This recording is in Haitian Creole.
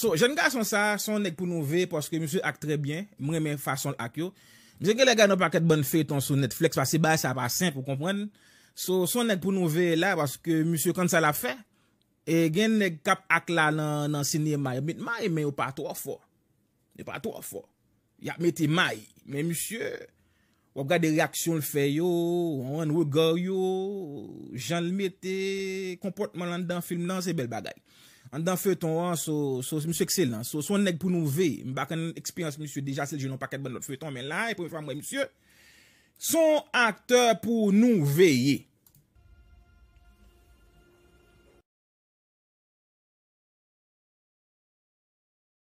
So, jen gwa son sa, son nek pou nou ve, poske msye ak trebyen, mwen men fason ak yo. Mse gen le gwa nou paket bon fey ton sou Netflix, pas se bay sa pa sen pou kompwen. So, son nek pou nou ve la, poske msye kan sa la fe, e gen nek kap ak la nan sinye may. Met may, men yo pa to a fo. Ne pa to a fo. Ya meti may. Men msye, wap gwa de reaksyon fe yo, wan wogor yo, jan meti komportman lan dan film nan, se bel bagay. an dan feyton an, sou msèk sel nan, sou son neg pou nou vey, mbak an ekspiyans msèk msèk, deja sel jenon paket bon lot feyton, men la, pou mwen fwa mwen msèk, son akteur pou nou veyye,